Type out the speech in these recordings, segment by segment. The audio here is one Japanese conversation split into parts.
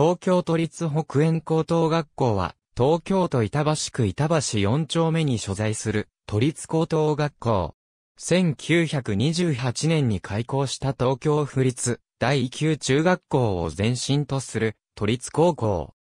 東京都立北園高等学校は、東京都板橋区板橋4丁目に所在する都立高等学校。1928年に開校した東京府立第9中学校を前身とする都立高校。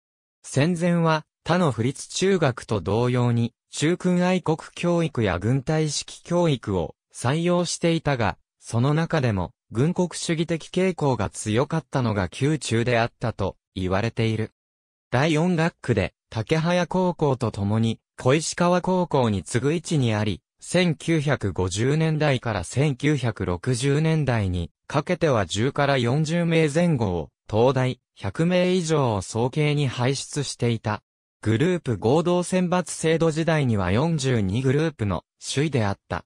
戦前は他の府立中学と同様に中君愛国教育や軍隊式教育を採用していたが、その中でも軍国主義的傾向が強かったのが宮中であったと言われている。第四学区で竹早高校と共に小石川高校に次ぐ位置にあり、1950年代から1960年代にかけては10から40名前後を東大100名以上を総計に輩出していた。グループ合同選抜制度時代には42グループの首位であった。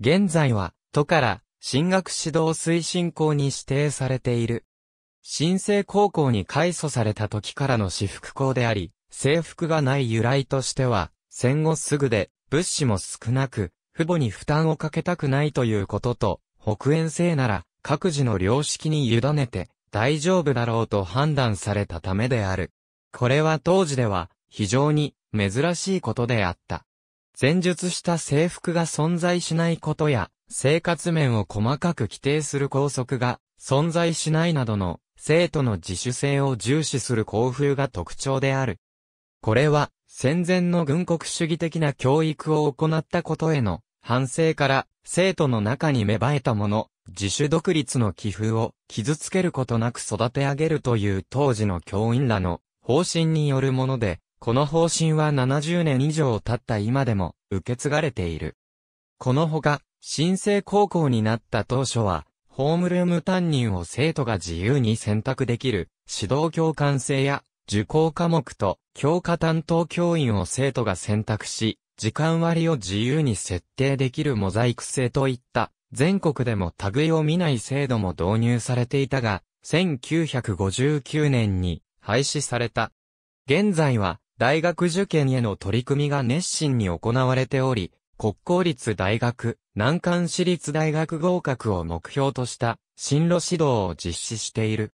現在は都から進学指導推進校に指定されている。新生高校に改組された時からの私服校であり、制服がない由来としては、戦後すぐで、物資も少なく、父母に負担をかけたくないということと、北遠制なら、各自の良識に委ねて、大丈夫だろうと判断されたためである。これは当時では、非常に、珍しいことであった。前述した制服が存在しないことや、生活面を細かく規定する校則が存在しないなどの生徒の自主性を重視する校風が特徴である。これは、戦前の軍国主義的な教育を行ったことへの反省から、生徒の中に芽生えたもの、自主独立の寄付を傷つけることなく育て上げるという当時の教員らの方針によるもので、この方針は70年以上経った今でも受け継がれている。このほか、新生高校になった当初は、ホームルーム担任を生徒が自由に選択できる、指導教官制や、受講科目と、教科担当教員を生徒が選択し、時間割を自由に設定できるモザイク制といった、全国でも類を見ない制度も導入されていたが、1959年に廃止された。現在は、大学受験への取り組みが熱心に行われており、国公立大学、南関私立大学合格を目標とした進路指導を実施している。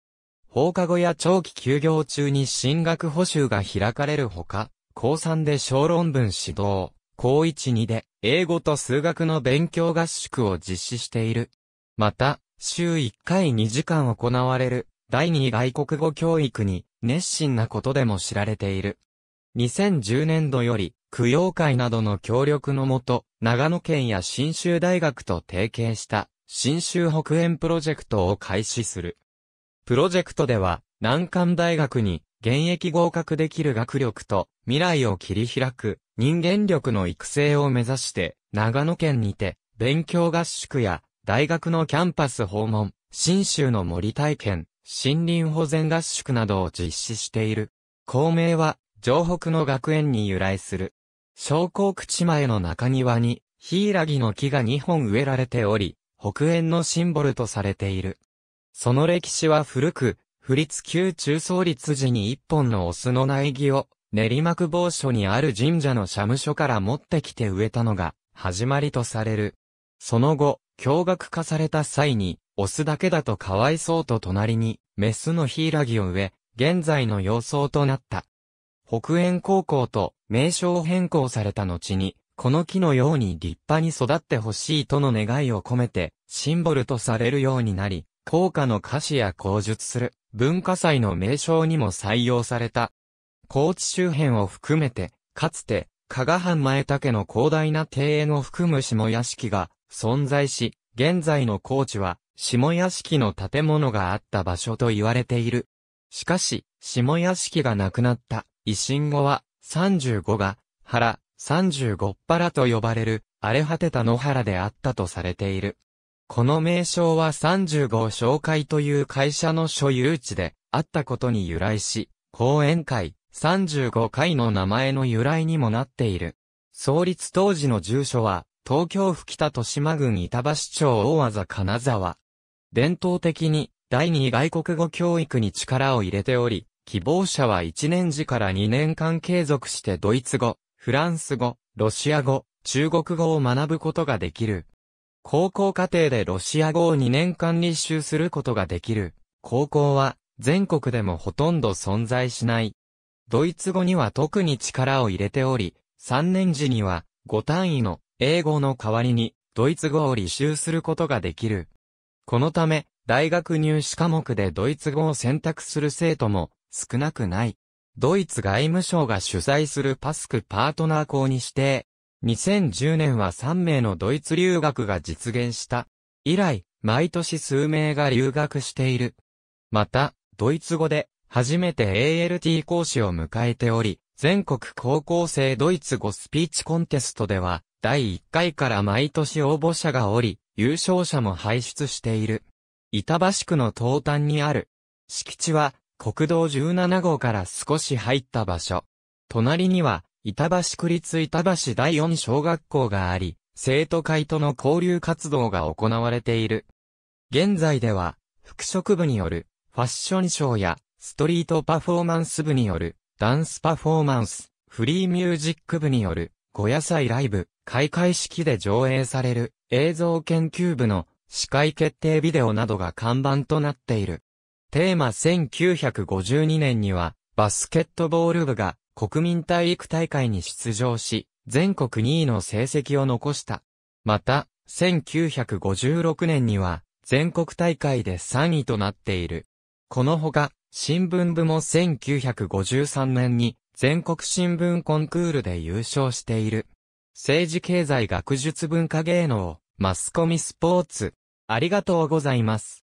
放課後や長期休業中に進学補習が開かれるほか、高3で小論文指導、高1、2で英語と数学の勉強合宿を実施している。また、週1回2時間行われる第2外国語教育に熱心なことでも知られている。2010年度より供養会などの協力のもと、長野県や新州大学と提携した、新州北園プロジェクトを開始する。プロジェクトでは、難関大学に、現役合格できる学力と、未来を切り開く、人間力の育成を目指して、長野県にて、勉強合宿や、大学のキャンパス訪問、新州の森体験、森林保全合宿などを実施している。校名は、城北の学園に由来する。昇降口前の中庭に、ヒイラギの木が2本植えられており、北縁のシンボルとされている。その歴史は古く、不立旧中創立時に1本のオスの苗木を、練馬区某所にある神社の社務所から持ってきて植えたのが、始まりとされる。その後、驚愕化された際に、オスだけだとかわいそうと隣に、メスのヒイラギを植え、現在の様相となった。北縁高校と名称変更された後に、この木のように立派に育ってほしいとの願いを込めて、シンボルとされるようになり、高価の歌詞や口述する文化祭の名称にも採用された。高知周辺を含めて、かつて、加賀藩前竹の広大な庭園を含む下屋敷が存在し、現在の高知は、下屋敷の建物があった場所と言われている。しかし、下屋敷がなくなった、維新後は、35が、原、35っ原と呼ばれる、荒れ果てた野原であったとされている。この名称は35紹介という会社の所有地であったことに由来し、講演会35回の名前の由来にもなっている。創立当時の住所は、東京府北都島郡板橋町大和金沢。伝統的に、第二外国語教育に力を入れており、希望者は1年時から2年間継続してドイツ語、フランス語、ロシア語、中国語を学ぶことができる。高校課程でロシア語を2年間履修することができる。高校は全国でもほとんど存在しない。ドイツ語には特に力を入れており、3年時には5単位の英語の代わりにドイツ語を履修することができる。このため、大学入試科目でドイツ語を選択する生徒も少なくない。ドイツ外務省が主催するパスクパートナー校に指定。2010年は3名のドイツ留学が実現した。以来、毎年数名が留学している。また、ドイツ語で初めて ALT 講師を迎えており、全国高校生ドイツ語スピーチコンテストでは、第1回から毎年応募者がおり、優勝者も輩出している。板橋区の東端にある。敷地は、国道17号から少し入った場所。隣には、板橋区立板橋第4小学校があり、生徒会との交流活動が行われている。現在では、服飾部によるファッションショーやストリートパフォーマンス部によるダンスパフォーマンス、フリーミュージック部によるご野菜ライブ、開会式で上映される映像研究部の司会決定ビデオなどが看板となっている。テーマ1952年には、バスケットボール部が国民体育大会に出場し、全国2位の成績を残した。また、1956年には、全国大会で3位となっている。このほか、新聞部も1953年に全国新聞コンクールで優勝している。政治経済学術文化芸能、マスコミスポーツ。ありがとうございます。